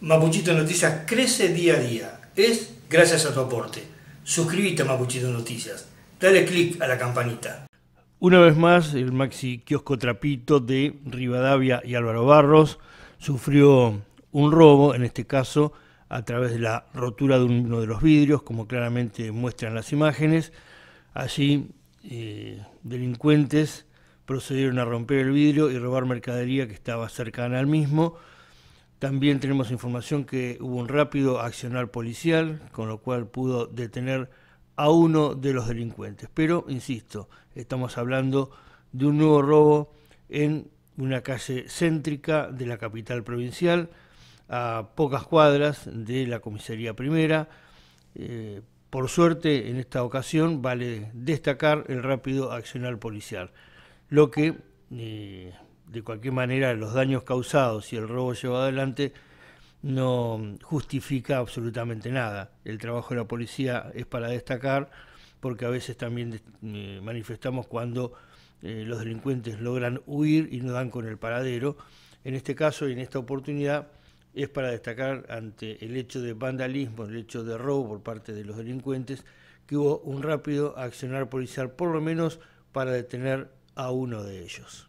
Mapuchito Noticias crece día a día. Es gracias a tu aporte. Suscríbete a Mapuchito Noticias. Dale click a la campanita. Una vez más, el maxi kiosco trapito de Rivadavia y Álvaro Barros sufrió un robo, en este caso a través de la rotura de uno de los vidrios, como claramente muestran las imágenes. Allí eh, delincuentes procedieron a romper el vidrio y robar mercadería que estaba cercana al mismo. También tenemos información que hubo un rápido accionar policial, con lo cual pudo detener a uno de los delincuentes. Pero, insisto, estamos hablando de un nuevo robo en una calle céntrica de la capital provincial, a pocas cuadras de la comisaría primera. Eh, por suerte, en esta ocasión, vale destacar el rápido accionar policial, lo que eh, de cualquier manera los daños causados y el robo llevado adelante no justifica absolutamente nada. El trabajo de la policía es para destacar porque a veces también eh, manifestamos cuando eh, los delincuentes logran huir y no dan con el paradero. En este caso y en esta oportunidad es para destacar ante el hecho de vandalismo, el hecho de robo por parte de los delincuentes, que hubo un rápido accionar policial, por lo menos para detener a uno de ellos.